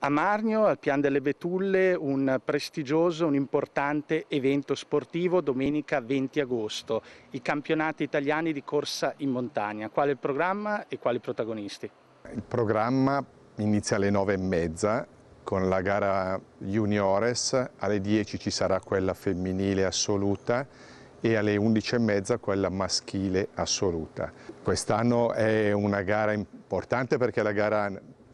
A Marnio, al Pian delle Betulle, un prestigioso, un importante evento sportivo domenica 20 agosto, i campionati italiani di corsa in montagna. Qual è il programma e quali protagonisti? Il programma inizia alle 9.30 con la gara juniores, alle 10 ci sarà quella femminile assoluta e alle 11.30 quella maschile assoluta. Quest'anno è una gara importante perché è la gara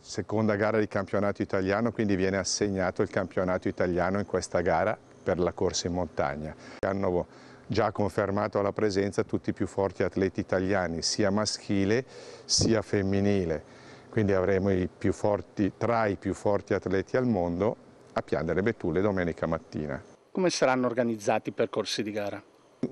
seconda gara di campionato italiano, quindi viene assegnato il campionato italiano in questa gara per la corsa in montagna. Hanno già confermato la presenza tutti i più forti atleti italiani, sia maschile sia femminile. Quindi avremo i forti, tra i più forti atleti al mondo a Pian delle Betulle domenica mattina. Come saranno organizzati i percorsi di gara?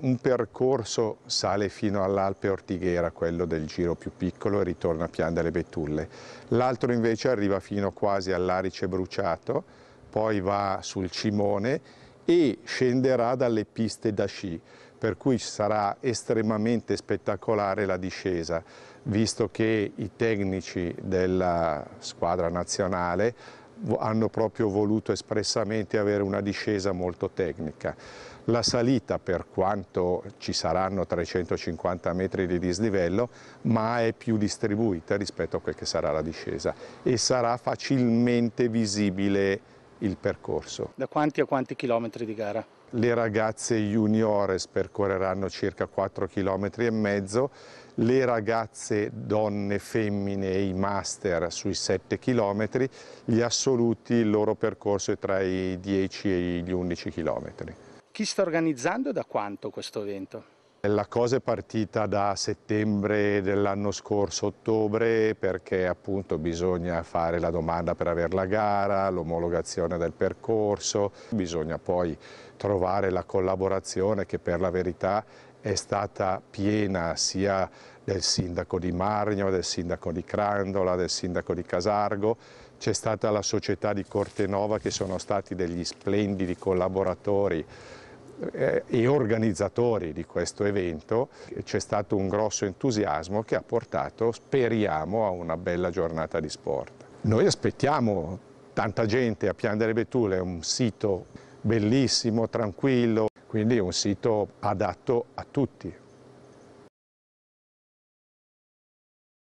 Un percorso sale fino all'Alpe Ortighera, quello del giro più piccolo, e ritorna a Pian delle Betulle. L'altro invece arriva fino quasi all'Arice Bruciato, poi va sul Cimone e scenderà dalle piste da sci, per cui sarà estremamente spettacolare la discesa, visto che i tecnici della squadra nazionale hanno proprio voluto espressamente avere una discesa molto tecnica. La salita per quanto ci saranno 350 metri di dislivello, ma è più distribuita rispetto a quel che sarà la discesa e sarà facilmente visibile il percorso. Da quanti a quanti chilometri di gara? Le ragazze juniores percorreranno circa 4 km e mezzo le ragazze, donne, femmine e i master sui 7 km, gli assoluti il loro percorso è tra i 10 e gli 11 km. Chi sta organizzando e da quanto questo evento? La cosa è partita da settembre dell'anno scorso, ottobre, perché appunto bisogna fare la domanda per avere la gara, l'omologazione del percorso, bisogna poi trovare la collaborazione che per la verità è stata piena sia del sindaco di Margno, del sindaco di Crandola, del sindaco di Casargo, c'è stata la società di Cortenova che sono stati degli splendidi collaboratori eh, e organizzatori di questo evento. C'è stato un grosso entusiasmo che ha portato, speriamo, a una bella giornata di sport. Noi aspettiamo tanta gente a Pian delle Betule, è un sito bellissimo, tranquillo, quindi è un sito adatto a tutti,